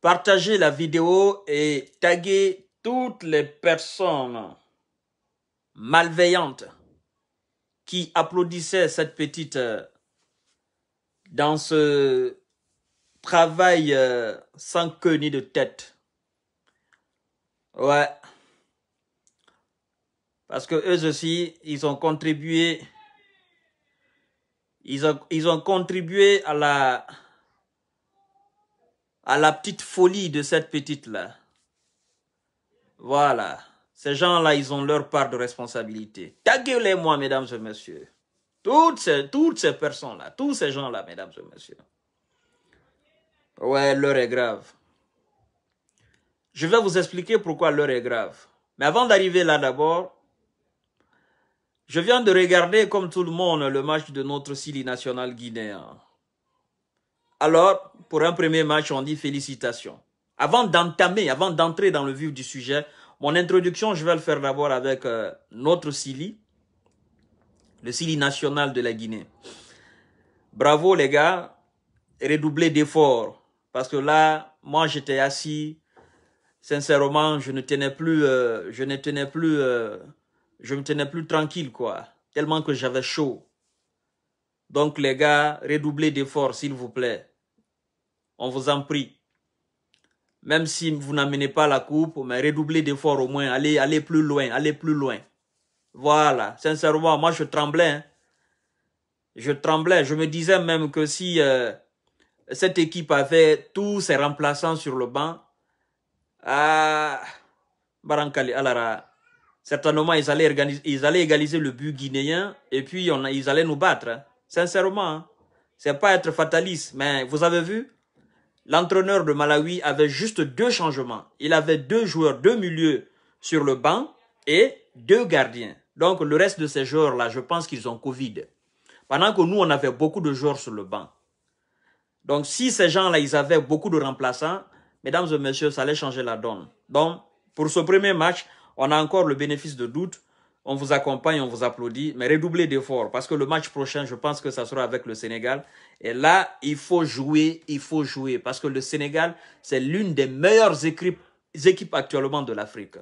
Partagez la vidéo et taguez toutes les personnes malveillantes qui applaudissaient cette petite euh, dans ce travail euh, sans queue ni de tête. Ouais. Parce que eux aussi, ils ont contribué ils ont, ils ont contribué à la à la petite folie de cette petite-là. Voilà. Ces gens-là, ils ont leur part de responsabilité. Taguez-les-moi, mesdames et messieurs. Toutes ces, toutes ces personnes-là, tous ces gens-là, mesdames et messieurs. Ouais, l'heure est grave. Je vais vous expliquer pourquoi l'heure est grave. Mais avant d'arriver là d'abord, je viens de regarder, comme tout le monde, le match de notre Sili national guinéen. Alors, pour un premier match, on dit félicitations. Avant d'entamer, avant d'entrer dans le vif du sujet, mon introduction, je vais le faire d'abord avec euh, notre Sili, le Sili national de la Guinée. Bravo les gars, redoublez d'efforts. Parce que là, moi j'étais assis, sincèrement, je ne tenais plus, euh, je ne tenais plus, euh, je me tenais plus tranquille quoi. Tellement que j'avais chaud. Donc les gars, redoublez d'efforts s'il vous plaît. On vous en prie. Même si vous n'amenez pas la coupe, mais redoublez d'efforts au moins. Allez, plus loin, allez plus loin. Voilà. Sincèrement, moi, je tremblais. Hein. Je tremblais. Je me disais même que si euh, cette équipe avait tous ses remplaçants sur le banc, ah, Barankali Alara, ah certainement, ils allaient, égaliser le but guinéen et puis ils allaient nous battre. Hein. Sincèrement, Ce hein. c'est pas être fataliste, mais vous avez vu, L'entraîneur de Malawi avait juste deux changements. Il avait deux joueurs, deux milieux sur le banc et deux gardiens. Donc le reste de ces joueurs-là, je pense qu'ils ont Covid. Pendant que nous, on avait beaucoup de joueurs sur le banc. Donc si ces gens-là, ils avaient beaucoup de remplaçants, mesdames et messieurs, ça allait changer la donne. Donc pour ce premier match, on a encore le bénéfice de doute. On vous accompagne, on vous applaudit, mais redoublez d'efforts parce que le match prochain, je pense que ça sera avec le Sénégal. Et là, il faut jouer, il faut jouer parce que le Sénégal, c'est l'une des meilleures équipes, actuellement de l'Afrique.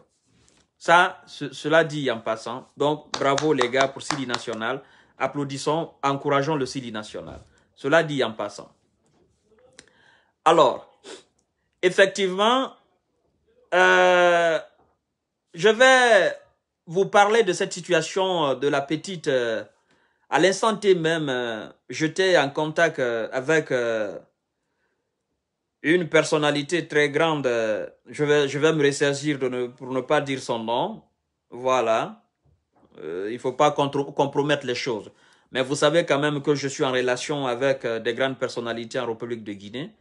Ça, cela dit en passant. Donc, bravo les gars pour Sidi National. Applaudissons, encourageons le Sidi National. Cela dit en passant. Alors, effectivement, euh, je vais vous parlez de cette situation euh, de la petite. Euh, à l'instant T même, euh, j'étais en contact avec une personnalité très grande. Je vais, je vais me ressaisir pour ne pas dire son nom. Voilà. il ne faut pas compromettre les choses. Mais vous savez quand même que je suis en relation avec des grandes personnalités en République de Guinée.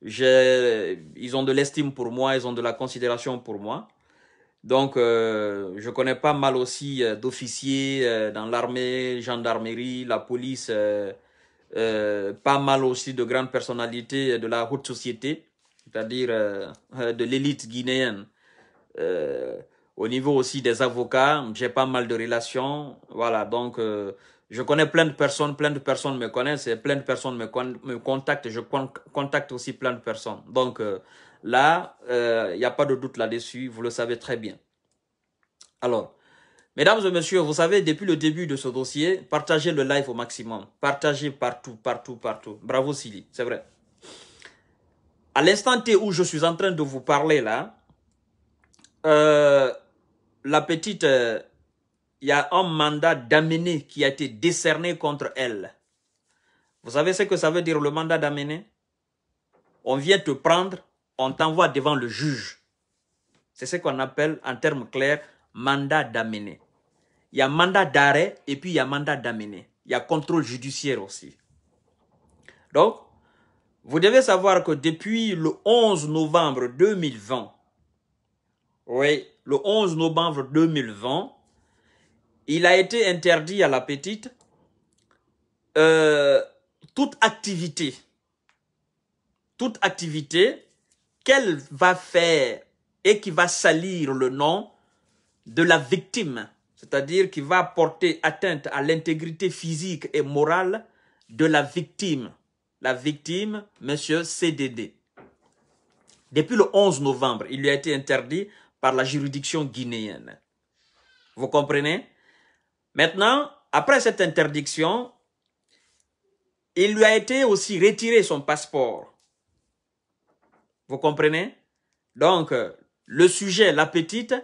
Ils ont de l'estime pour moi, ils ont de la considération pour moi. Donc, euh, je connais pas mal aussi euh, d'officiers euh, dans l'armée, gendarmerie, la police, pas mal aussi de grandes personnalités de la haute société, c'est-à-dire de l'élite guinéenne. au niveau aussi des avocats, j'ai pas mal de relations. Voilà, donc je connais plein de personnes, plein de personnes me connaissent et plein de personnes me, contactent. Je contacte aussi plein de personnes. Donc, Là, il euh, n'y a pas de doute là-dessus, vous le savez très bien. Alors, mesdames et messieurs, vous savez, depuis le début de ce dossier, partagez le live au maximum. Partagez partout, partout, partout. Bravo Silly, c'est vrai. À l'instant T où je suis en train de vous parler là, euh, la petite, il euh, y a un mandat d'amener qui a été décerné contre elle. Vous savez ce que ça veut dire le mandat d'amener On vient te prendre on t'envoie devant le juge. C'est ce qu'on appelle en termes clairs mandat d'amener. Il y a mandat d'arrêt et puis il y a mandat d'amener. Il y a contrôle judiciaire aussi. Donc, vous devez savoir que depuis le 11 novembre 2020, oui, le 11 novembre 2020, il a été interdit à la petite euh, toute activité, toute activité qu'elle va faire et qui va salir le nom de la victime, c'est-à-dire qui va porter atteinte à l'intégrité physique et morale de la victime. La victime, monsieur CDD. Depuis le 11 novembre, il lui a été interdit par la juridiction guinéenne. Vous comprenez Maintenant, après cette interdiction, il lui a été aussi retiré son passeport vous comprenez Donc, le sujet, la petite,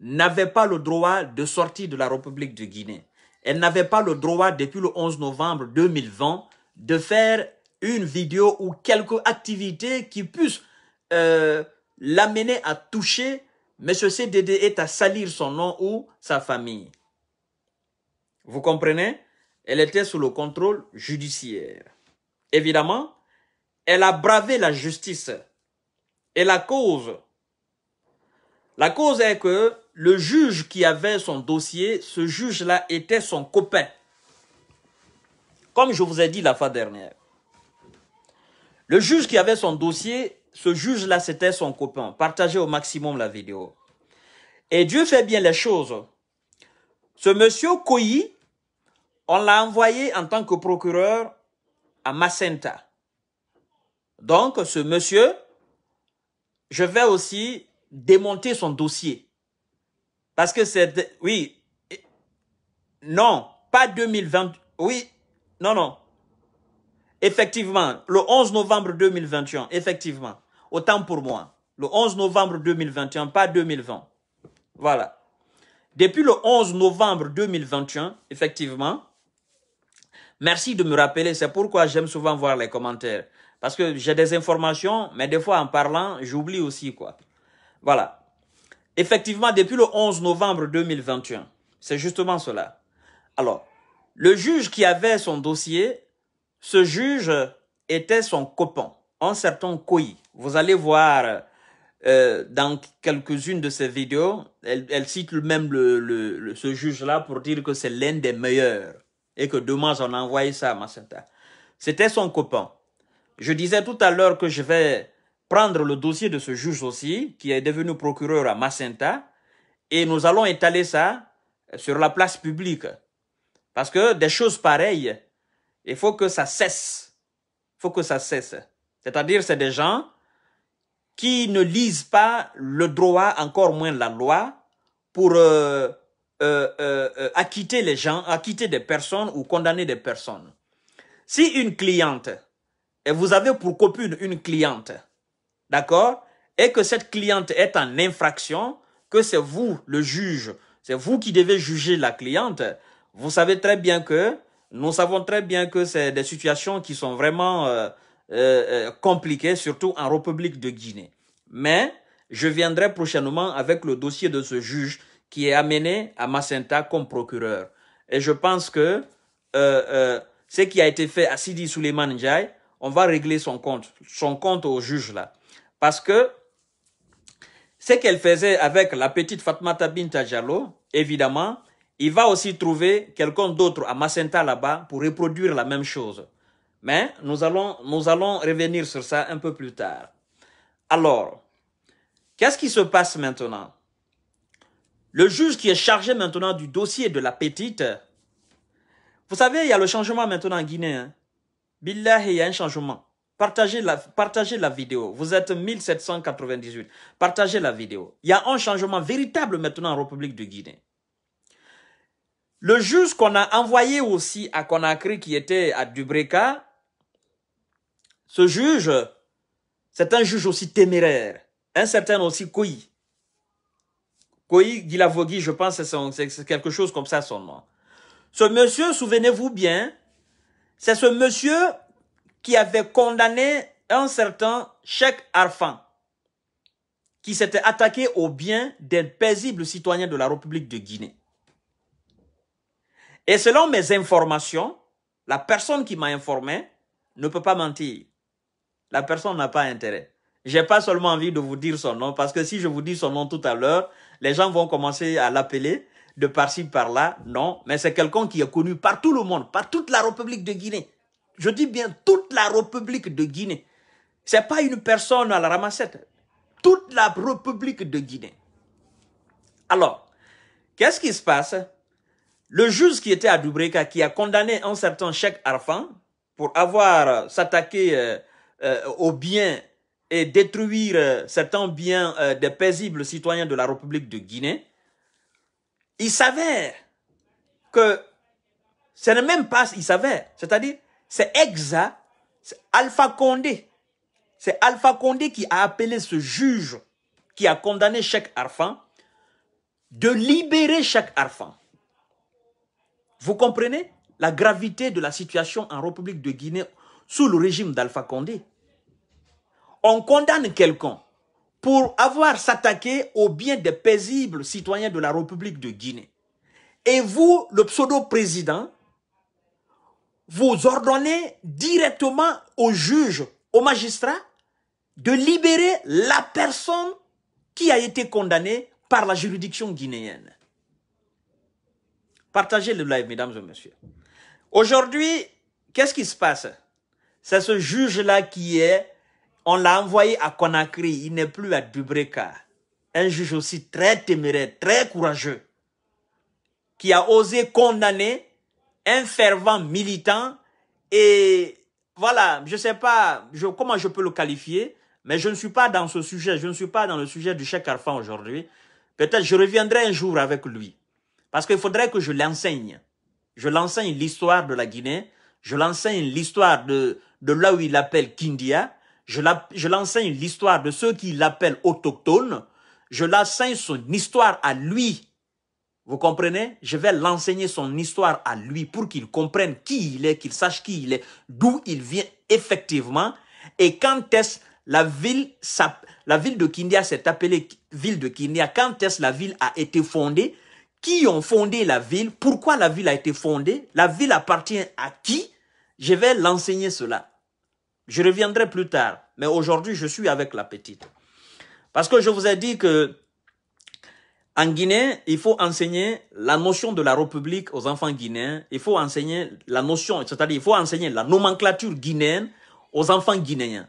n'avait pas le droit de sortir de la République de Guinée. Elle n'avait pas le droit, depuis le 11 novembre 2020, de faire une vidéo ou quelques activités qui puissent euh, l'amener à toucher M. CDD est à salir son nom ou sa famille. Vous comprenez Elle était sous le contrôle judiciaire. Évidemment, elle a bravé la justice et la cause La cause est que le juge qui avait son dossier, ce juge-là était son copain. Comme je vous ai dit la fois dernière. Le juge qui avait son dossier, ce juge-là, c'était son copain. Partagez au maximum la vidéo. Et Dieu fait bien les choses. Ce monsieur Koyi, on l'a envoyé en tant que procureur à Macenta. Donc, ce monsieur je vais aussi démonter son dossier. Parce que c'est... Oui. Non, pas 2020. Oui. Non, non. Effectivement, le 11 novembre 2021, effectivement. Autant pour moi. Le 11 novembre 2021, pas 2020. Voilà. Depuis le 11 novembre 2021, effectivement, merci de me rappeler, c'est pourquoi j'aime souvent voir les commentaires. Parce que j'ai des informations, mais des fois en parlant, j'oublie aussi quoi. Voilà. Effectivement, depuis le 11 novembre 2021, c'est justement cela. Alors, le juge qui avait son dossier, ce juge était son copain, un certain Koui. Vous allez voir euh, dans quelques-unes de ses vidéos, elle, cite même le, ce juge-là pour dire que c'est l'un des meilleurs et que demain on envoie ça à C'était son copain. Je disais tout à l'heure que je vais prendre le dossier de ce juge aussi, qui est devenu procureur à Massenta et nous allons étaler ça sur la place publique. Parce que des choses pareilles, il faut que ça cesse. Il faut que ça cesse. C'est-à-dire, c'est des gens qui ne lisent pas le droit, encore moins la loi, pour euh, euh, euh, acquitter les gens, acquitter des personnes ou condamner des personnes. Si une cliente et vous avez pour copine une cliente, d'accord Et que cette cliente est en infraction, que c'est vous le juge, c'est vous qui devez juger la cliente, vous savez très bien que, nous savons très bien que c'est des situations qui sont vraiment euh, euh, euh compliquées, surtout en République de Guinée. Mais je viendrai prochainement avec le dossier de ce juge qui est amené à Macenta comme procureur. Et je pense que euh, euh, ce qui a été fait à Sidi Souleymane Ndiaye, on va régler son compte, son compte au juge là. Parce que ce qu'elle faisait avec la petite Fatmata Binta Diallo, évidemment, il va aussi trouver quelqu'un d'autre à Massenta là-bas pour reproduire la même chose. Mais nous allons, nous allons revenir sur ça un peu plus tard. Alors, qu'est-ce qui se passe maintenant Le juge qui est chargé maintenant du dossier de la petite, vous savez, il y a le changement maintenant en Guinée. Hein. Billahi, il y a un changement. Partagez la, vidéo. Vous êtes 1798. Partagez la vidéo. Il y a un changement véritable maintenant en République de Guinée. Le juge qu'on a envoyé aussi à Conakry, qui était à Dubreka, ce juge, c'est un juge aussi téméraire, un certain aussi Koui, Koyi Gilavogui, je pense que c'est quelque chose comme ça son nom. Ce monsieur, souvenez-vous bien, c'est ce monsieur qui avait condamné un certain Cheikh Arfan, qui s'était attaqué au bien d'un paisible citoyen de la République de Guinée. Et selon mes informations, la personne qui m'a informé ne peut pas mentir. La personne n'a pas intérêt. Je n'ai pas seulement envie de vous dire son nom, parce que si je vous dis son nom tout à l'heure, les gens vont commencer à l'appeler de par-ci, par-là, non, mais c'est quelqu'un qui est connu par tout le monde, par toute la République de Guinée. Je dis bien toute la République de Guinée. C'est pas une personne à la ramassette. Toute la République de Guinée. Alors, qu'est-ce qui se passe Le juge qui était à Dubreka, qui a condamné un certain Cheikh Arfan pour avoir euh, s'attaqué euh, euh, aux biens et détruire certains biens des paisibles citoyens de la République de Guinée, il s'avère que ce n'est même pas il s'avère, c'est-à-dire c'est Exa, c'est Alpha Condé. C'est Alpha Condé qui a appelé ce juge qui a condamné chaque Arfan de libérer chaque Arfan. Vous comprenez la gravité de la situation en République de Guinée sous le régime d'Alpha Condé. On condamne quelqu'un pour avoir s'attaqué aux bien des paisibles citoyens de la République de Guinée. Et vous, le pseudo-président, vous ordonnez directement au juge, au magistrat, de libérer la personne qui a été condamnée par la juridiction guinéenne. Partagez le live, mesdames et messieurs. Aujourd'hui, qu'est-ce qui se passe C'est ce juge-là qui est on l'a envoyé à Conakry, il n'est plus à Dubreka. Un juge aussi très téméraire, très courageux, qui a osé condamner un fervent militant et voilà, je ne sais pas comment je peux le qualifier, mais je ne suis pas dans ce sujet, je ne suis pas dans le sujet du chèque Arfan aujourd'hui. Peut-être je reviendrai un jour avec lui, parce qu'il faudrait que je l'enseigne. Je l'enseigne l'histoire de la Guinée, je l'enseigne l'histoire de, de là où il appelle Kindia, je l'enseigne l'histoire de ceux qui l'appellent autochtone, je l'enseigne son histoire à lui. Vous comprenez Je vais l'enseigner son histoire à lui pour qu'il comprenne qui il est, qu'il sache qui il est, d'où il vient effectivement. Et quand est-ce la ville, la ville de Kindia s'est appelée ville de Kindia Quand est-ce la ville a été fondée Qui ont fondé la ville Pourquoi la ville a été fondée La ville appartient à qui Je vais l'enseigner cela. Je reviendrai plus tard, mais aujourd'hui, je suis avec la petite. Parce que je vous ai dit que en Guinée, il faut enseigner la notion de la République aux enfants guinéens. Il faut enseigner la notion, c'est-à-dire il faut enseigner la nomenclature guinéenne aux enfants guinéens.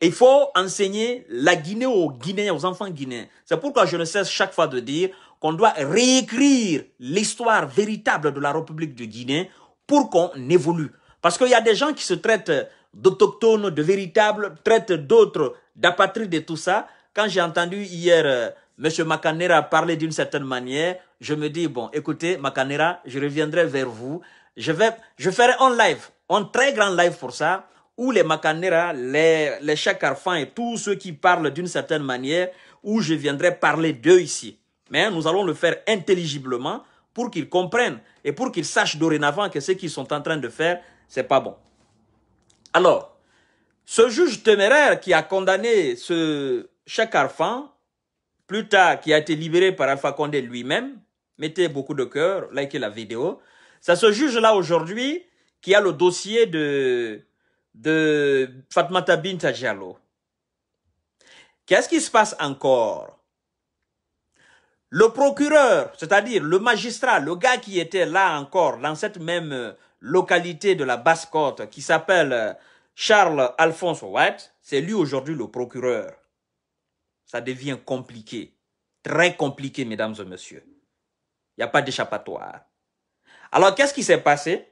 Il faut enseigner la Guinée aux Guinéens, aux enfants guinéens. C'est pourquoi je ne cesse chaque fois de dire qu'on doit réécrire l'histoire véritable de la République de Guinée pour qu'on évolue. Parce qu'il y a des gens qui se traitent d'autochtones, de véritables, traite d'autres, d'apatrides et tout ça. Quand j'ai entendu hier euh, M. Macanera parler d'une certaine manière, je me dis, bon, écoutez, Macanera, je reviendrai vers vous. Je, vais, je ferai un live, un très grand live pour ça, où les Macanera, les, les et tous ceux qui parlent d'une certaine manière, où je viendrai parler d'eux ici. Mais nous allons le faire intelligiblement pour qu'ils comprennent et pour qu'ils sachent dorénavant que ce qu'ils sont en train de faire, c'est pas bon. Alors, ce juge téméraire qui a condamné ce Cheikh Arfan, plus tard qui a été libéré par Alpha Condé lui-même, mettez beaucoup de cœur, likez la vidéo, c'est ce juge-là aujourd'hui qui a le dossier de, de Fatmata Bin Qu'est-ce qui se passe encore Le procureur, c'est-à-dire le magistrat, le gars qui était là encore dans cette même euh, localité de la Basse-Côte qui s'appelle euh, Charles-Alphonse White, c'est lui aujourd'hui le procureur. Ça devient compliqué, très compliqué, mesdames et messieurs. Il n'y a pas d'échappatoire. Alors, qu'est-ce qui s'est passé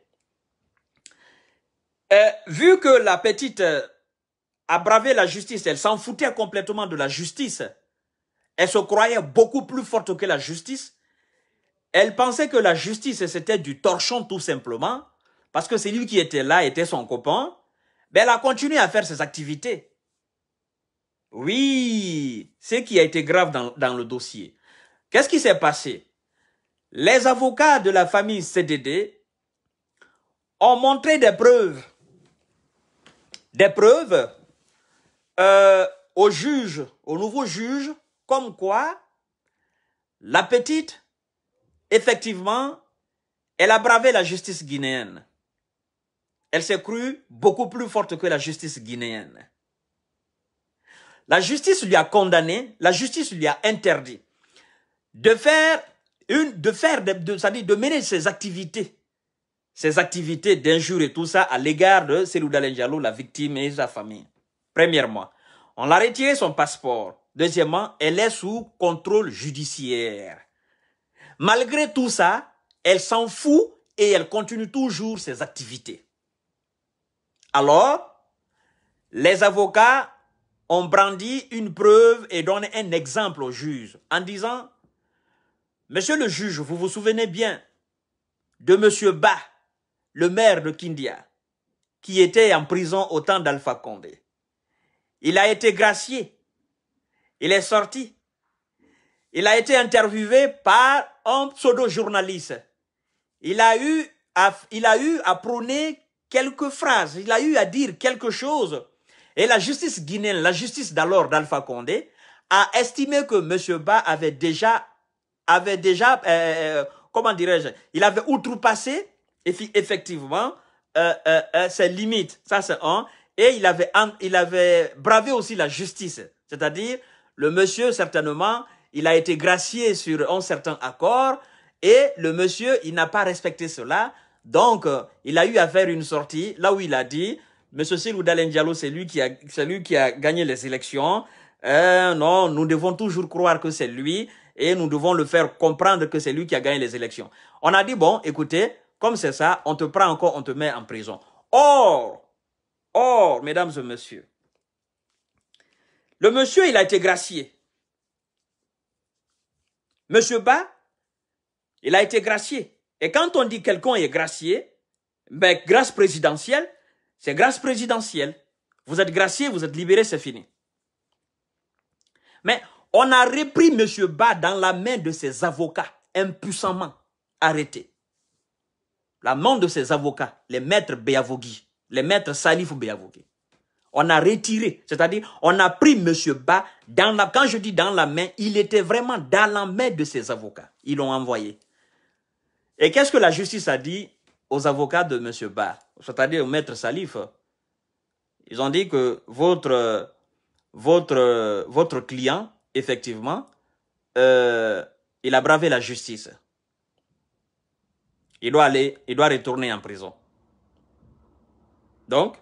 euh, Vu que la petite euh, a bravé la justice, elle s'en foutait complètement de la justice, elle se croyait beaucoup plus forte que la justice, elle pensait que la justice, c'était du torchon tout simplement parce que celui qui était là était son copain, ben elle a continué à faire ses activités. Oui, ce qui a été grave dans, le dossier. Qu'est-ce qui s'est passé Les avocats de la famille CDD ont montré des preuves, des preuves euh, au juge, au nouveau juge, comme quoi la petite, effectivement, elle a bravé la justice guinéenne. Elle s'est crue beaucoup plus forte que la justice guinéenne. La justice lui a condamné, la justice lui a interdit de faire une, de faire, de, de mener ses activités, ses activités d'injure et tout ça à l'égard de Selou Dalenjalo, la victime et sa famille. Premièrement, on l'a retiré son passeport. Deuxièmement, elle est sous contrôle judiciaire. Malgré tout ça, elle s'en fout et elle continue toujours ses activités. Alors, les avocats ont brandi une preuve et donné un exemple au juge en disant, Monsieur le juge, vous vous souvenez bien de Monsieur Ba, le maire de Kindia, qui était en prison au temps d'Alpha Condé. Il a été gracié. Il est sorti. Il a été interviewé par un pseudo-journaliste. Il a eu il a eu à prôner quelques phrases, il a eu à dire quelque chose. Et la justice guinéenne, la justice d'alors d'Alpha Condé, a estimé que M. Ba avait déjà, avait déjà, euh, euh, comment dirais-je, il avait outrepassé effectivement euh, ses limites. Ça, c'est un. Et il avait, il avait bravé aussi la justice. C'est-à-dire, le monsieur, certainement, il a été gracié sur un certain accord. Et le monsieur, il n'a pas respecté cela. Donc, euh, il a eu à faire une sortie là où il a dit, Monsieur Silou Diallo, c'est lui qui a, qui a gagné les élections. Euh, non, nous devons toujours croire que c'est lui et nous devons le faire comprendre que c'est lui qui a gagné les élections. On a dit bon, écoutez, comme c'est ça, on te prend encore, on te met en prison. Or, or, mesdames et messieurs, le monsieur, il a été gracié. Monsieur Ba, il a été gracié. Et quand on dit quelqu'un est gracié, ben, grâce présidentielle, c'est grâce présidentielle. Vous êtes gracié, vous êtes libéré, c'est fini. Mais on a repris M. Ba dans la main de ses avocats, impuissamment arrêté. La main de ses avocats, les maîtres Beyavogui, les maîtres Salif Beyavogui. On a retiré, c'est-à-dire on a pris M. Ba dans la, quand je dis dans la main, il était vraiment dans la main de ses avocats. Ils l'ont envoyé. Et qu'est-ce que la justice a dit aux avocats de M. Barr, c'est-à-dire au maître Salif Ils ont dit que votre, votre, votre client, effectivement, euh, il a bravé la justice. Il doit aller, il doit retourner en prison. Donc,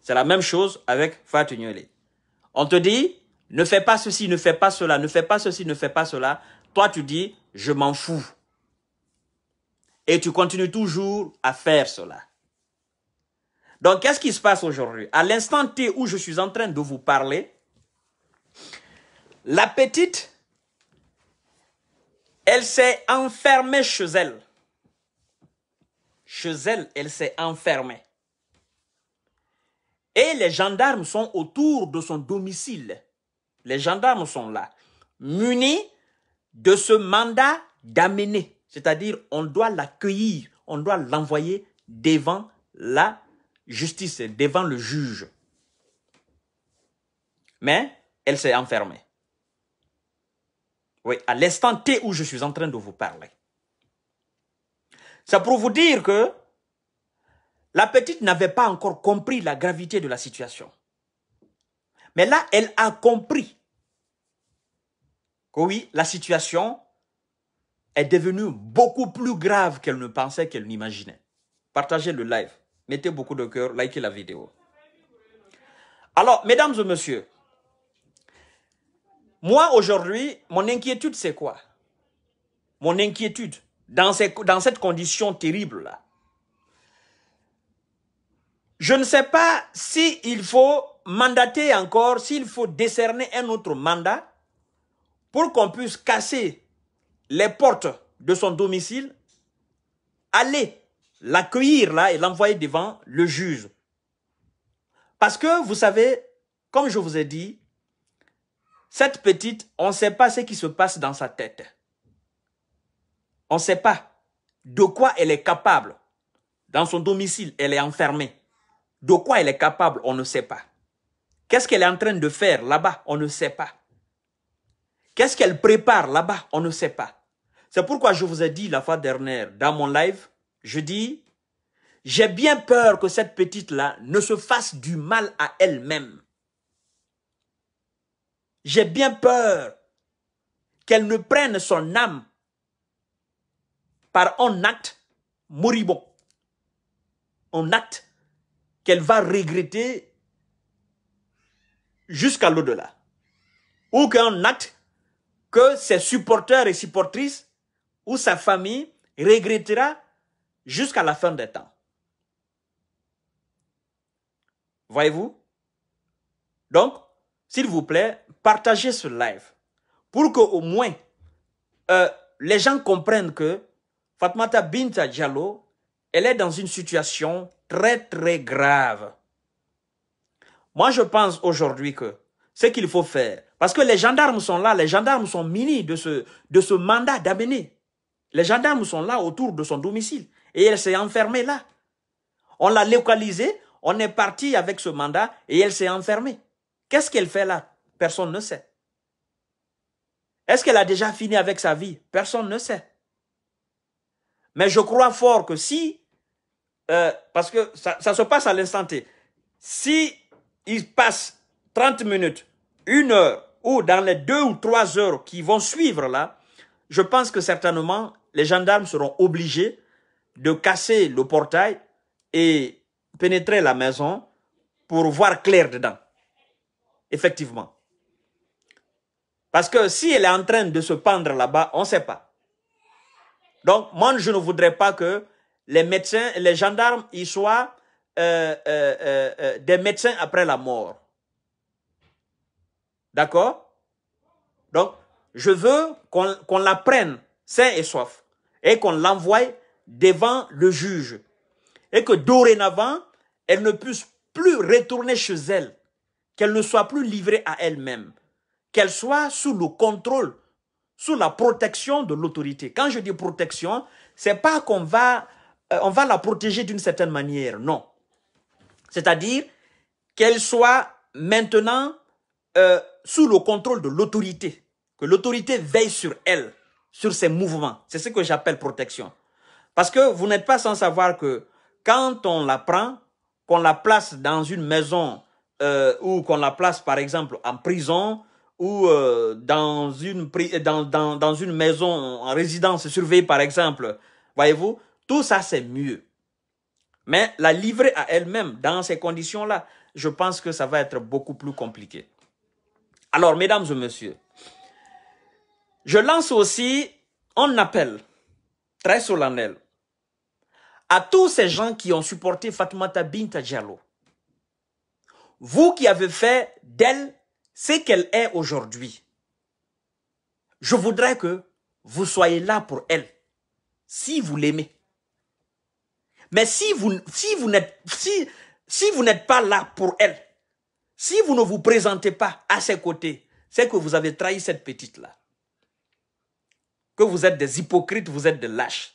c'est la même chose avec Fatou On te dit, ne fais pas ceci, ne fais pas cela, ne fais pas ceci, ne fais pas cela. Toi, tu dis, je m'en fous. Et tu continues toujours à faire cela. Donc, qu'est-ce qui se passe aujourd'hui À l'instant T où je suis en train de vous parler, la petite, elle s'est enfermée chez elle. Chez elle, elle s'est enfermée. Et les gendarmes sont autour de son domicile. Les gendarmes sont là, munis de ce mandat d'amener. C'est-à-dire, on doit l'accueillir, on doit l'envoyer devant la justice, devant le juge. Mais elle s'est enfermée. Oui, à l'instant T où je suis en train de vous parler. C'est pour vous dire que la petite n'avait pas encore compris la gravité de la situation. Mais là, elle a compris que oui, la situation est devenue beaucoup plus grave qu'elle ne pensait, qu'elle n'imaginait. Partagez le live, mettez beaucoup de cœur, likez la vidéo. Alors, mesdames et messieurs, moi aujourd'hui, mon inquiétude, c'est quoi Mon inquiétude, dans, dans cette condition terrible-là, je ne sais pas s'il il faut mandater encore, s'il faut décerner un autre mandat pour qu'on puisse casser les portes de son domicile, allez l'accueillir là et l'envoyer devant le juge. Parce que, vous savez, comme je vous ai dit, cette petite, on ne sait pas ce qui se passe dans sa tête. On ne sait pas de quoi elle est capable. Dans son domicile, elle est enfermée. De quoi elle est capable, on ne sait pas. Qu'est-ce qu'elle est en train de faire là-bas, on ne sait pas. Qu'est-ce qu'elle prépare là-bas On ne sait pas. C'est pourquoi je vous ai dit la fois dernière, dans mon live, je dis, j'ai bien peur que cette petite-là ne se fasse du mal à elle-même. J'ai bien peur qu'elle ne prenne son âme par un acte moribond. Un acte qu'elle va regretter jusqu'à l'au-delà. Ou qu'un acte que ses supporters et supportrices ou sa famille regrettera jusqu'à la fin des temps. Voyez-vous Donc, s'il vous plaît, partagez ce live pour que au moins euh, les gens comprennent que Fatmata Binta Diallo, elle est dans une situation très très grave. Moi, je pense aujourd'hui que ce qu'il faut faire. Parce que les gendarmes sont là, les gendarmes sont munis de ce, de ce mandat d'amener. Les gendarmes sont là autour de son domicile et elle s'est enfermée là. On l'a localisée, on est parti avec ce mandat et elle s'est enfermée. Qu'est-ce qu'elle fait là Personne ne sait. Est-ce qu'elle a déjà fini avec sa vie Personne ne sait. Mais je crois fort que si, euh, parce que ça, ça se passe à l'instant T, si il passe 30 minutes, une heure ou dans les deux ou trois heures qui vont suivre là, je pense que certainement les gendarmes seront obligés de casser le portail et pénétrer la maison pour voir clair dedans. Effectivement. Parce que si elle est en train de se pendre là-bas, on ne sait pas. Donc, moi, je ne voudrais pas que les médecins, les gendarmes, ils soient euh, euh, euh, des médecins après la mort. D'accord Donc, je veux qu'on la prenne, sain et soif, et qu'on l'envoie devant le juge. Et que dorénavant, elle ne puisse plus retourner chez elle, qu'elle ne soit plus livrée à elle-même, qu'elle soit sous le contrôle, sous la protection de l'autorité. Quand je dis protection, c'est pas qu'on va, euh, va la protéger d'une certaine manière, non. C'est-à-dire qu'elle soit maintenant euh, sous le contrôle de l'autorité, que l'autorité veille sur elle, sur ses mouvements. C'est ce que j'appelle protection. Parce que vous n'êtes pas sans savoir que quand on la prend, qu'on la place dans une maison euh, ou qu'on la place par exemple en prison ou euh, dans, une, dans, dans une maison en résidence surveillée par exemple, voyez-vous, tout ça c'est mieux. Mais la livrer à elle-même dans ces conditions-là, je pense que ça va être beaucoup plus compliqué. Alors, mesdames et messieurs, je lance aussi un appel très solennel à tous ces gens qui ont supporté Fatmata Binta Diallo. Vous qui avez fait d'elle ce qu'elle est aujourd'hui. Je voudrais que vous soyez là pour elle, si vous l'aimez. Mais si vous, si vous n'êtes, si, si vous n'êtes pas là pour elle, si vous ne vous présentez pas à ses côtés, c'est que vous avez trahi cette petite-là. Que vous êtes des hypocrites, vous êtes des lâches.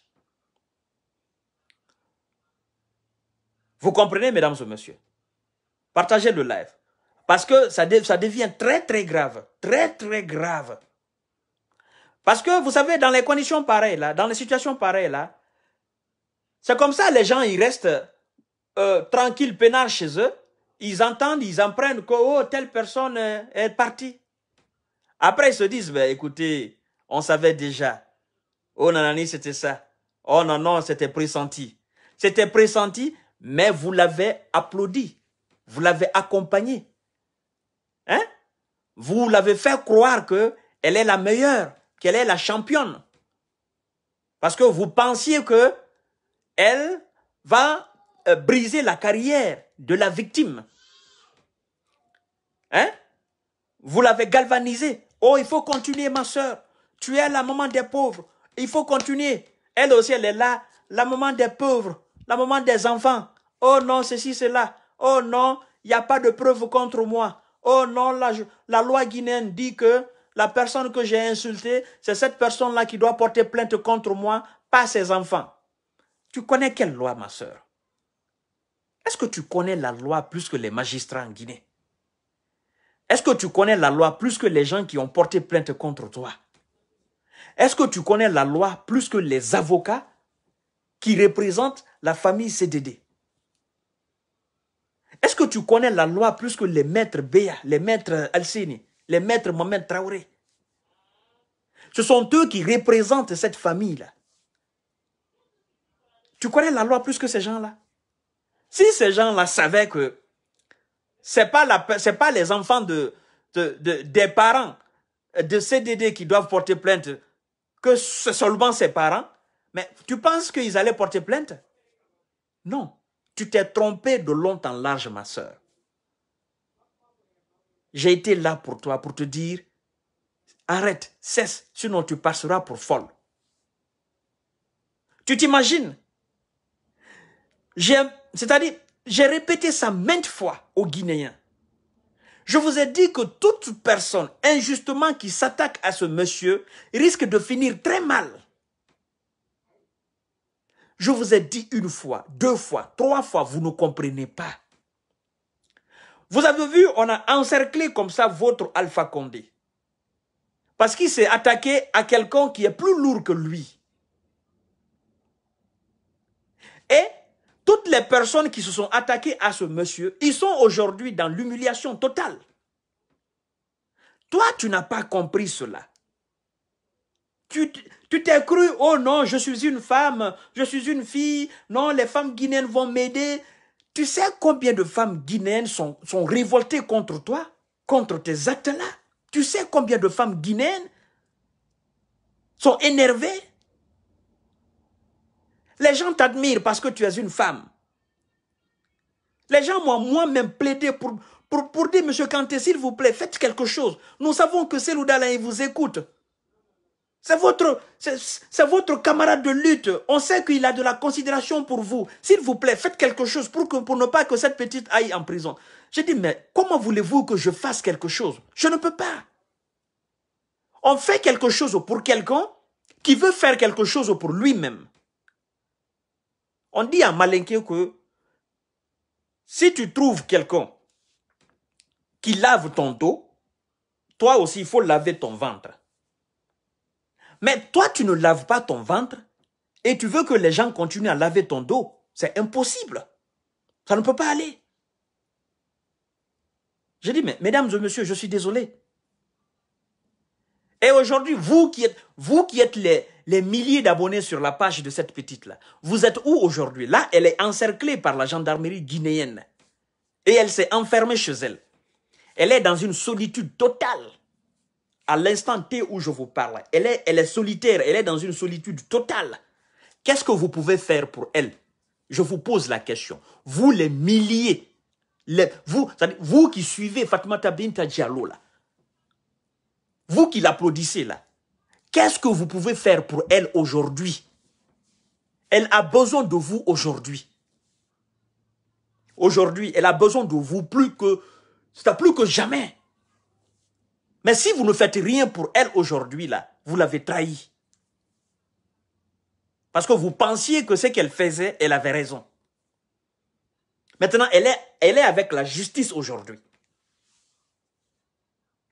Vous comprenez, mesdames et messieurs Partagez le live. Parce que ça, devient très, très grave. Très, très grave. Parce que, vous savez, dans les conditions pareilles, là, dans les situations pareilles, là, c'est comme ça, les gens, ils restent euh, tranquilles, peinards chez eux ils entendent, ils en prennent que oh, telle personne euh, est partie. Après, ils se disent, ben, écoutez, on savait déjà. Oh, non, c'était ça. Oh, non, non, c'était pressenti. C'était pressenti, mais vous l'avez applaudi. Vous l'avez accompagné. Hein? Vous l'avez fait croire que elle est la meilleure, qu'elle est la championne. Parce que vous pensiez que elle va euh, briser la carrière de la victime. Hein? Vous l'avez galvanisé. Oh, il faut continuer, ma soeur. Tu es la maman des pauvres. Il faut continuer. Elle aussi, elle est là. La maman des pauvres. La maman des enfants. Oh non, ceci, cela. Oh non, il n'y a pas de preuve contre moi. Oh non, la, la loi guinéenne dit que la personne que j'ai insultée, c'est cette personne-là qui doit porter plainte contre moi, pas ses enfants. Tu connais quelle loi, ma soeur est-ce que tu connais la loi plus que les magistrats en Guinée Est-ce que tu connais la loi plus que les gens qui ont porté plainte contre toi Est-ce que tu connais la loi plus que les avocats qui représentent la famille CDD Est-ce que tu connais la loi plus que les maîtres Béa, les maîtres Alcini, les maîtres Mohamed Traoré Ce sont eux qui représentent cette famille-là. Tu connais la loi plus que ces gens-là si ces gens-là savaient que c'est pas pas les enfants de, des parents de CDD qui doivent porter plainte, que seulement ses parents, mais tu penses qu'ils allaient porter plainte? Non. Tu t'es trompé de long en large, ma sœur. J'ai été là pour toi, pour te dire, arrête, cesse, sinon tu passeras pour folle. Tu t'imagines? J'ai c'est-à-dire, j'ai répété ça maintes fois aux Guinéens. Je vous ai dit que toute personne injustement qui s'attaque à ce monsieur risque de finir très mal. Je vous ai dit une fois, deux fois, trois fois, vous ne comprenez pas. Vous avez vu, on a encerclé comme ça votre Alpha Condé. Parce qu'il s'est attaqué à quelqu'un qui est plus lourd que lui. Et toutes les personnes qui se sont attaquées à ce monsieur, ils sont aujourd'hui dans l'humiliation totale. Toi, tu n'as pas compris cela. Tu t'es cru, oh non, je suis une femme, je suis une fille, non, les femmes guinéennes vont m'aider. Tu sais combien de femmes guinéennes sont, sont révoltées contre toi, contre tes actes-là Tu sais combien de femmes guinéennes sont énervées les gens t'admirent parce que tu es une femme. Les gens m'ont moi-même plaidé pour, pour, pour dire, Monsieur Kanté, s'il vous plaît, faites quelque chose. Nous savons que c'est il vous écoute. C'est votre, c'est votre camarade de lutte. On sait qu'il a de la considération pour vous. S'il vous plaît, faites quelque chose pour, que, pour ne pas que cette petite aille en prison. J'ai dit, mais comment voulez-vous que je fasse quelque chose Je ne peux pas. On fait quelque chose pour quelqu'un qui veut faire quelque chose pour lui-même. On dit à Malinke que si tu trouves quelqu'un qui lave ton dos, toi aussi, il faut laver ton ventre. Mais toi, tu ne laves pas ton ventre et tu veux que les gens continuent à laver ton dos. C'est impossible. Ça ne peut pas aller. Je dis mais mesdames et messieurs, je suis désolé. Et aujourd'hui, vous qui êtes, vous qui êtes les, les milliers d'abonnés sur la page de cette petite-là, vous êtes où aujourd'hui Là, elle est encerclée par la gendarmerie guinéenne. Et elle s'est enfermée chez elle. Elle est dans une solitude totale. À l'instant T où je vous parle, elle est, elle est solitaire, elle est dans une solitude totale. Qu'est-ce que vous pouvez faire pour elle Je vous pose la question. Vous, les milliers, les, vous, vous qui suivez Fatma Tabin Diallo, là, vous qui l'applaudissez là, qu'est-ce que vous pouvez faire pour elle aujourd'hui Elle a besoin de vous aujourd'hui. Aujourd'hui, elle a besoin de vous plus que, plus que jamais. Mais si vous ne faites rien pour elle aujourd'hui là, vous l'avez trahi. Parce que vous pensiez que ce qu'elle faisait, elle avait raison. Maintenant, elle est, elle est avec la justice aujourd'hui.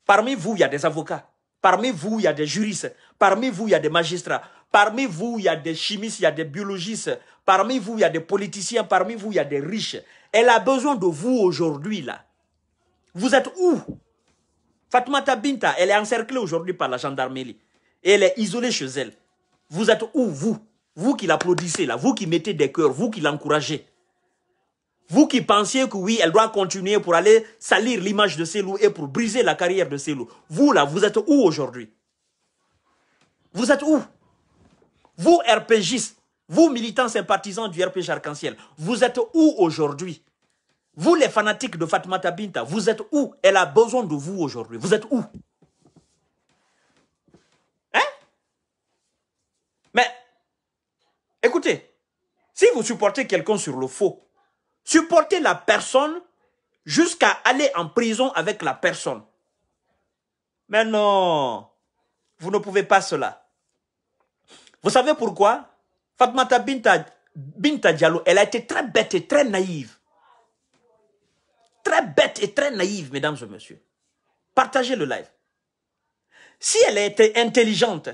Parmi vous, il y a des avocats. Parmi vous, il y a des juristes. Parmi vous, il y a des magistrats. Parmi vous, il y a des chimistes, il y a des biologistes. Parmi vous, il y a des politiciens. Parmi vous, il y a des riches. Elle a besoin de vous aujourd'hui, là. Vous êtes où Fatmata Binta, elle est encerclée aujourd'hui par la gendarmerie. elle est isolée chez elle. Vous êtes où, vous Vous qui l'applaudissez, là. Vous qui mettez des cœurs. Vous qui l'encouragez. Vous qui pensiez que oui, elle doit continuer pour aller salir l'image de ces loups et pour briser la carrière de ces loups. Vous là, vous êtes où aujourd'hui Vous êtes où Vous RPGistes, vous militants sympathisants du RPG Arc-en-Ciel, vous êtes où aujourd'hui Vous les fanatiques de Fatmata Binta, vous êtes où Elle a besoin de vous aujourd'hui. Vous êtes où Hein Mais, écoutez, si vous supportez quelqu'un sur le faux, supporter la personne jusqu'à aller en prison avec la personne. Mais non, vous ne pouvez pas cela. Vous savez pourquoi Fatmata Binta, Diallo, elle a été très bête et très naïve. Très bête et très naïve, mesdames et messieurs. Partagez le live. Si elle a été intelligente,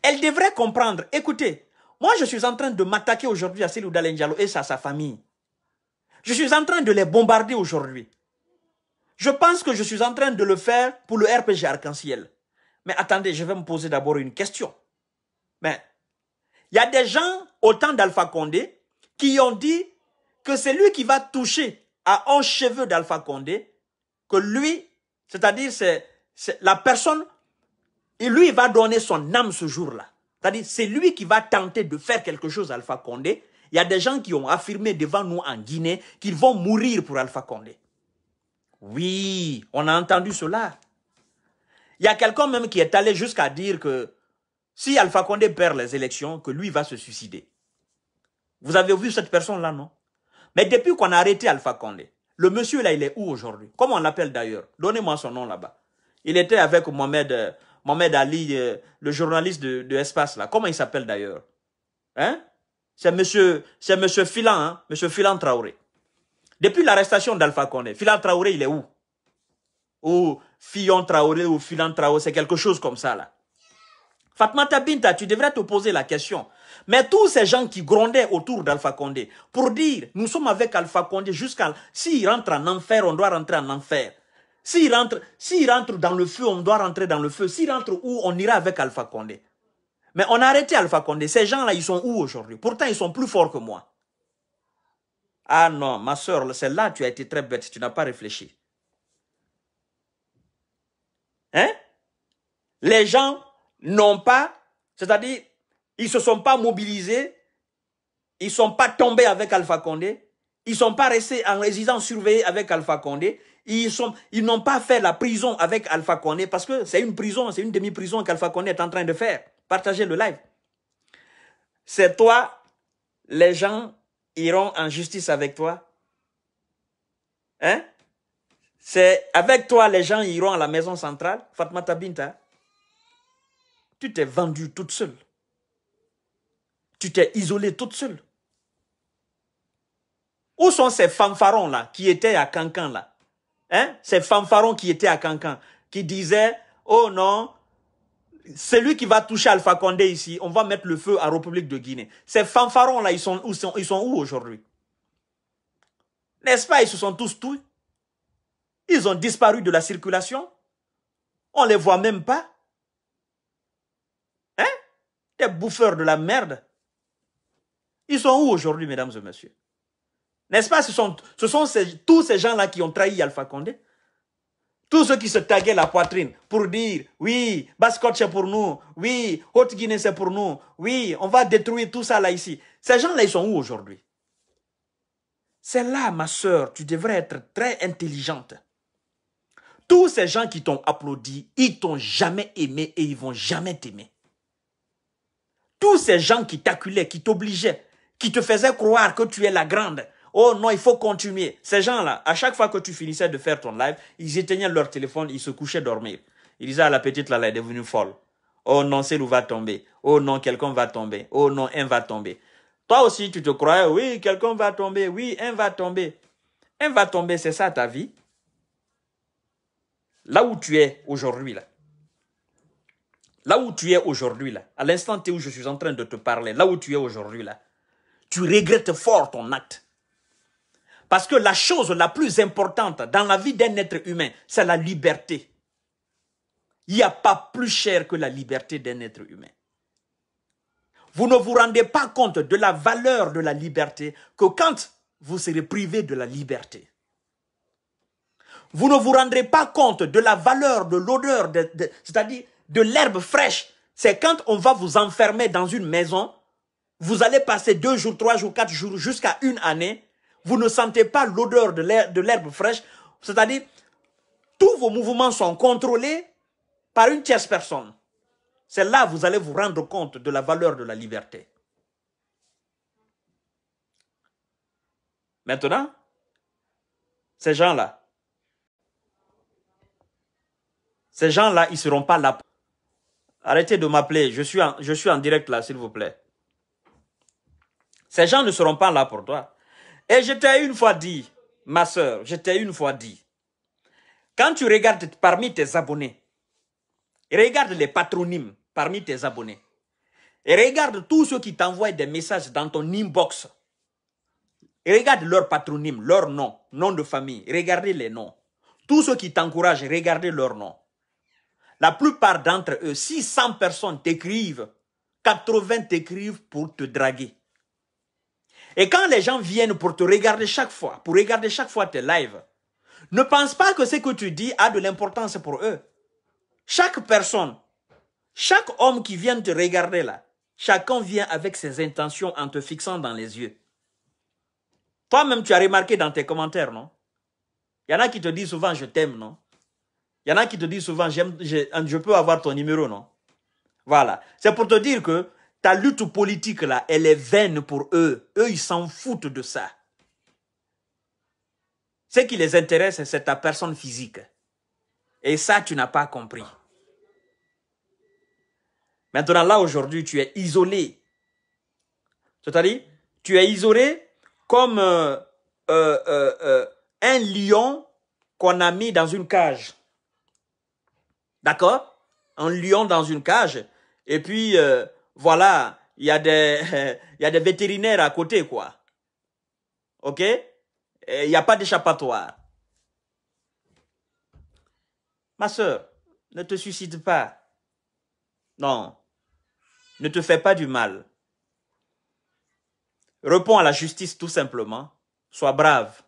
elle devrait comprendre, écoutez, moi je suis en train de m'attaquer aujourd'hui à Silou Dalen Diallo et à sa famille. Je suis en train de les bombarder aujourd'hui. Je pense que je suis en train de le faire pour le RPG arc-en-ciel. Mais attendez, je vais me poser d'abord une question. Mais il y a des gens autant temps d'Alpha Condé qui ont dit que c'est lui qui va toucher à un cheveu d'Alpha Condé, que lui, c'est-à-dire c'est la personne, et lui va donner son âme ce jour-là. C'est-à-dire c'est lui qui va tenter de faire quelque chose à Alpha Condé il y a des gens qui ont affirmé devant nous en Guinée qu'ils vont mourir pour Alpha Condé. Oui, on a entendu cela. Il y a quelqu'un même qui est allé jusqu'à dire que si Alpha Condé perd les élections, que lui va se suicider. Vous avez vu cette personne-là, non Mais depuis qu'on a arrêté Alpha Condé, le monsieur là, il est où aujourd'hui Comment on l'appelle d'ailleurs Donnez-moi son nom là-bas. Il était avec Mohamed, euh, Mohamed Ali, euh, le journaliste de, de Espace là. Comment il s'appelle d'ailleurs Hein c'est monsieur, c'est monsieur Filan, hein, monsieur Filan Traoré. Depuis l'arrestation d'Alpha Condé, Filan Traoré, il est où? Ou Fillon Traoré ou Filan Traoré, c'est quelque chose comme ça, là. Fatmata Binta, tu devrais te poser la question. Mais tous ces gens qui grondaient autour d'Alpha Condé pour dire nous sommes avec Alpha Condé jusqu'à s'il rentre en enfer, on doit rentrer en enfer. S'il rentre, s'il rentre dans le feu, on doit rentrer dans le feu. S'il rentre où, on ira avec Alpha Condé. Mais on a arrêté Alpha Condé. Ces gens-là, ils sont où aujourd'hui Pourtant, ils sont plus forts que moi. Ah non, ma soeur, celle là tu as été très bête. Tu n'as pas réfléchi. Hein Les gens n'ont pas, c'est-à-dire, ils ne se sont pas mobilisés, ils ne sont pas tombés avec Alpha Condé, ils ne sont pas restés en résidence surveillée avec Alpha Condé, ils sont, ils n'ont pas fait la prison avec Alpha Condé parce que c'est une prison, c'est une demi-prison qu'Alpha Condé est en train de faire. Partager le live. C'est toi, les gens iront en justice avec toi. Hein? C'est avec toi, les gens iront à la maison centrale, Fatma Tabinta. Tu t'es vendue toute seule. Tu t'es isolée toute seule. Où sont ces fanfarons là qui étaient à Cancan là Hein Ces fanfarons qui étaient à Cancan qui disaient "Oh non, celui qui va toucher Alpha Condé ici, on va mettre le feu à la République de Guinée. Ces fanfarons-là, ils sont où, ils sont où aujourd'hui N'est-ce pas Ils se sont tous tous. Ils ont disparu de la circulation. On ne les voit même pas. Hein Des bouffeurs de la merde. Ils sont où aujourd'hui, mesdames et messieurs N'est-ce pas Ce sont, ce sont tous ces gens-là qui ont trahi Alpha Condé. Tous ceux qui se taguaient la poitrine pour dire oui, basse c'est pour nous, oui, Haute-Guinée c'est pour nous, oui, on va détruire tout ça là ici. Ces gens-là, ils sont où aujourd'hui C'est là, ma soeur, tu devrais être très intelligente. Tous ces gens qui t'ont applaudi, ils t'ont jamais aimé et ils vont jamais t'aimer. Tous ces gens qui t'acculaient, qui t'obligeaient, qui te faisaient croire que tu es la grande, Oh non, il faut continuer. Ces gens-là, à chaque fois que tu finissais de faire ton live, ils éteignaient leur téléphone, ils se couchaient dormir. Ils disaient à la petite là, elle est devenue folle. Oh non, celle va tomber. Oh non, quelqu'un va tomber. Oh non, un va tomber. Toi aussi, tu te croyais, oui, quelqu'un va tomber. Oui, un va tomber. Un va tomber, c'est ça ta vie. Là où tu es aujourd'hui, là. Là où tu es aujourd'hui, là. À l'instant où je suis en train de te parler, là où tu es aujourd'hui, là. Tu regrettes fort ton acte. Parce que la chose la plus importante dans la vie d'un être humain, c'est la liberté. Il n'y a pas plus cher que la liberté d'un être humain. Vous ne vous rendez pas compte de la valeur de la liberté que quand vous serez privé de la liberté. Vous ne vous rendrez pas compte de la valeur de l'odeur, c'est-à-dire de, l'herbe fraîche. C'est quand on va vous enfermer dans une maison, vous allez passer deux jours, trois jours, quatre jours, jusqu'à une année, vous ne sentez pas l'odeur de l'herbe fraîche, c'est-à-dire tous vos mouvements sont contrôlés par une tierce personne. C'est là que vous allez vous rendre compte de la valeur de la liberté. Maintenant, ces gens-là, ces gens-là, ils ne seront pas là. Arrêtez de m'appeler, je, suis je suis en direct là, s'il vous plaît. Ces gens ne seront pas là pour toi. Et je t'ai une fois dit, ma soeur, je t'ai une fois dit, quand tu regardes parmi tes abonnés, regarde les patronymes parmi tes abonnés, et regarde tous ceux qui t'envoient des messages dans ton inbox, et regarde leur patronyme, leur nom, nom de famille, regardez les noms. Tous ceux qui t'encouragent, regardez leur nom. La plupart d'entre eux, 600 personnes t'écrivent, 80 t'écrivent pour te draguer. Et quand les gens viennent pour te regarder chaque fois, pour regarder chaque fois tes lives, ne pense pas que ce que tu dis a de l'importance pour eux. Chaque personne, chaque homme qui vient te regarder là, chacun vient avec ses intentions en te fixant dans les yeux. Toi-même, tu as remarqué dans tes commentaires, non Il y en a qui te disent souvent je t'aime, non Il y en a qui te disent souvent j'aime, je peux avoir ton numéro, non Voilà. C'est pour te dire que ta lutte politique là, elle est vaine pour eux. Eux, ils s'en foutent de ça. Ce qui les intéresse, c'est ta personne physique. Et ça, tu n'as pas compris. Maintenant, là, aujourd'hui, tu es isolé. C'est-à-dire, tu es isolé comme euh, euh, euh, un lion qu'on a mis dans une cage. D'accord Un lion dans une cage. Et puis, voilà, il y, a des, y a des vétérinaires à côté, quoi. OK Il n'y a pas d'échappatoire. Ma sœur, ne te suicide pas. Non. Ne te fais pas du mal. Réponds à la justice tout simplement. Sois brave.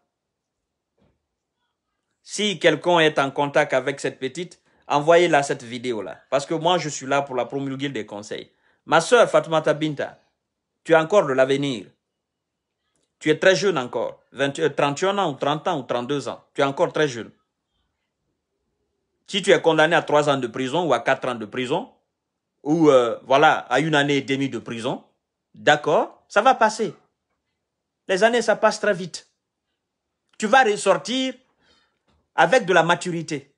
Si quelqu'un est en contact avec cette petite, envoyez-la cette vidéo-là. Parce que moi, je suis là pour la promulguer des conseils. Ma soeur Fatmata Binta, tu as encore de l'avenir. Tu es très jeune encore, 31 euh, ans ou 30 ans ou 32 ans. Tu es encore très jeune. Si tu es condamné à 3 ans de prison ou à 4 ans de prison, ou euh, voilà, à une année et demie de prison, d'accord, ça va passer. Les années, ça passe très vite. Tu vas ressortir avec de la maturité.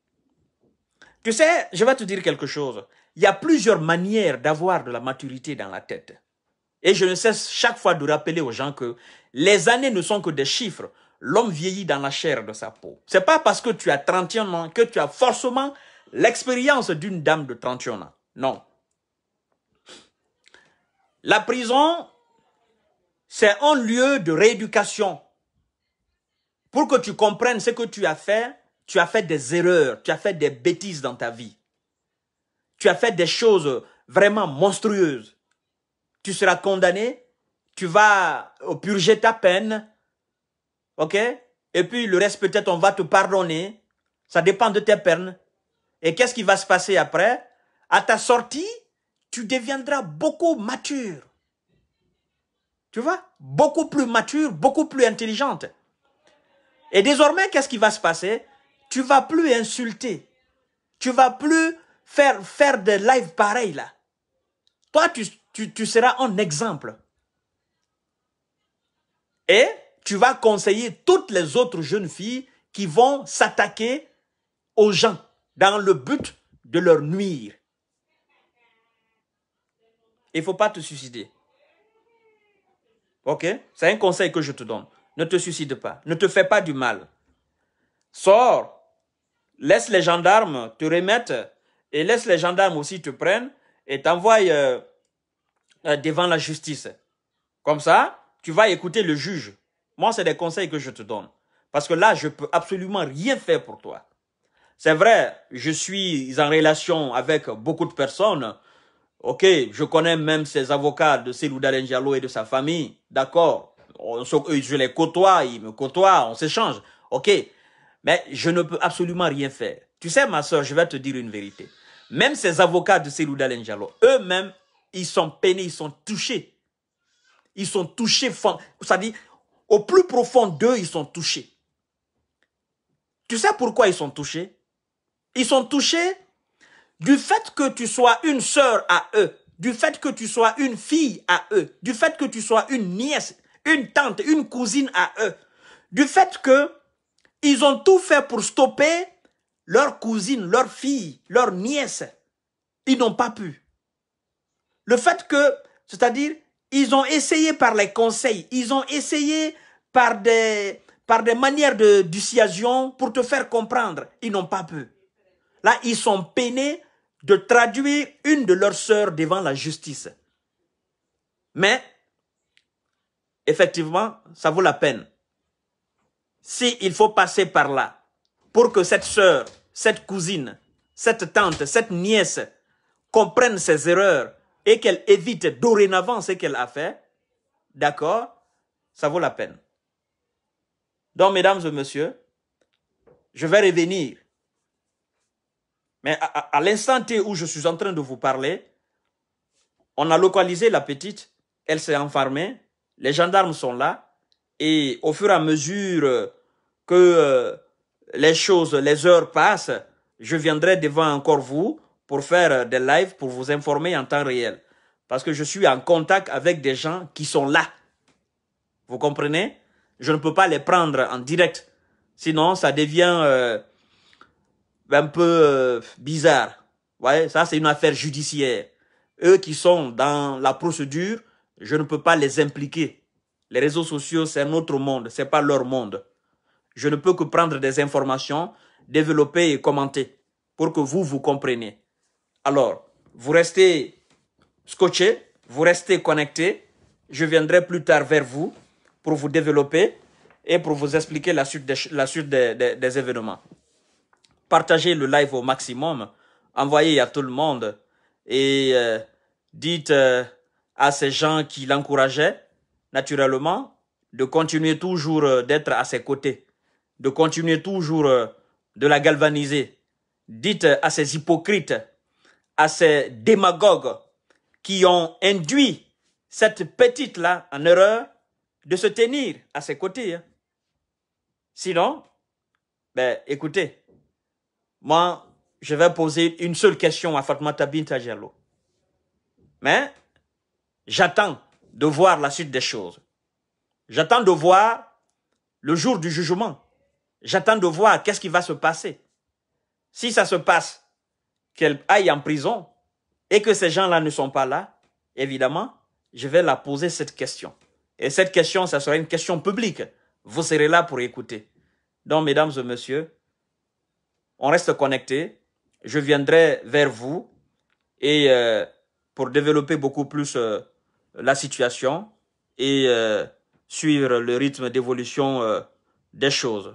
Tu sais, je vais te dire quelque chose il y a plusieurs manières d'avoir de la maturité dans la tête. Et je ne cesse chaque fois de rappeler aux gens que les années ne sont que des chiffres. L'homme vieillit dans la chair de sa peau. C'est pas parce que tu as 31 ans que tu as forcément l'expérience d'une dame de 31 ans. Non. La prison, c'est un lieu de rééducation. Pour que tu comprennes ce que tu as fait, tu as fait des erreurs, tu as fait des bêtises dans ta vie tu as fait des choses vraiment monstrueuses. Tu seras condamné, tu vas purger ta peine, ok Et puis le reste, peut-être, on va te pardonner. Ça dépend de tes peines. Et qu'est-ce qui va se passer après À ta sortie, tu deviendras beaucoup mature. Tu vois Beaucoup plus mature, beaucoup plus intelligente. Et désormais, qu'est-ce qui va se passer Tu vas plus insulter. Tu vas plus faire, faire des lives pareils là. Toi, tu, tu seras un exemple. Et tu vas conseiller toutes les autres jeunes filles qui vont s'attaquer aux gens dans le but de leur nuire. Il ne faut pas te suicider. Ok C'est un conseil que je te donne. Ne te suicide pas. Ne te fais pas du mal. Sors. Laisse les gendarmes te remettre et laisse les gendarmes aussi te prennent et t'envoient euh, euh, devant la justice. Comme ça, tu vas écouter le juge. Moi, c'est des conseils que je te donne. Parce que là, je peux absolument rien faire pour toi. C'est vrai, je suis en relation avec beaucoup de personnes. Ok, je connais même ces avocats de Selou Diallo et de sa famille. D'accord, je les côtoie, ils me côtoient, on s'échange. Ok, mais je ne peux absolument rien faire. Tu sais, ma soeur, je vais te dire une vérité. Même ces avocats de Celula Lenjalo, eux-mêmes, ils sont peinés, ils sont touchés. Ils sont touchés, c'est-à-dire, au plus profond d'eux, ils sont touchés. Tu sais pourquoi ils sont touchés Ils sont touchés du fait que tu sois une sœur à eux, du fait que tu sois une fille à eux, du fait que tu sois une nièce, une tante, une cousine à eux, du fait que ils ont tout fait pour stopper leur cousine, leur fille, leur nièce. Ils n'ont pas pu. Le fait que, c'est-à-dire, ils ont essayé par les conseils, ils ont essayé par des, par des manières de dissuasion pour te faire comprendre. Ils n'ont pas pu. Là, ils sont peinés de traduire une de leurs sœurs devant la justice. Mais, effectivement, ça vaut la peine s'il faut passer par là, pour que cette sœur, cette cousine, cette tante, cette nièce comprenne ses erreurs et qu'elle évite dorénavant ce qu'elle a fait, d'accord, ça vaut la peine. Donc, mesdames et messieurs, je vais revenir. Mais à, l'instant où je suis en train de vous parler, on a localisé la petite, elle s'est enfermée, les gendarmes sont là, et au fur et à mesure euh, que euh, les choses, les heures passent, je viendrai devant encore vous pour faire euh, des lives, pour vous informer en temps réel. Parce que je suis en contact avec des gens qui sont là. Vous comprenez Je ne peux pas les prendre en direct. Sinon, ça devient euh, un peu bizarre. Ouais, ça, c'est une affaire judiciaire. Eux qui sont dans la procédure, je ne peux pas les impliquer. Les réseaux sociaux, c'est un autre monde, c'est pas leur monde. Je ne peux que prendre des informations, développer et commenter pour que vous vous compreniez. Alors, vous restez scotché, vous restez connecté. Je viendrai plus tard vers vous pour vous développer et pour vous expliquer la suite des, la suite des, événements. Partagez le live au maximum, envoyez à tout le monde et euh, dites euh, à ces gens qui l'encourageaient, naturellement, de continuer toujours euh, d'être à ses côtés de continuer toujours euh, de la galvaniser. Dites à ces hypocrites, à ces démagogues qui ont induit cette petite-là en erreur de se tenir à ses côtés. Hein. Sinon, ben, écoutez, moi, je vais poser une seule question à Fatma Tabin Mais j'attends de voir la suite des choses. J'attends de voir le jour du jugement. J'attends de voir qu'est-ce qui va se passer. Si ça se passe, qu'elle aille en prison et que ces gens-là ne sont pas là, évidemment, je vais la poser cette question. Et cette question, ça sera une question publique. Vous serez là pour écouter. Donc, mesdames et messieurs, on reste connectés. Je viendrai vers vous et euh, pour développer beaucoup plus euh, la situation et euh, suivre le rythme d'évolution des choses.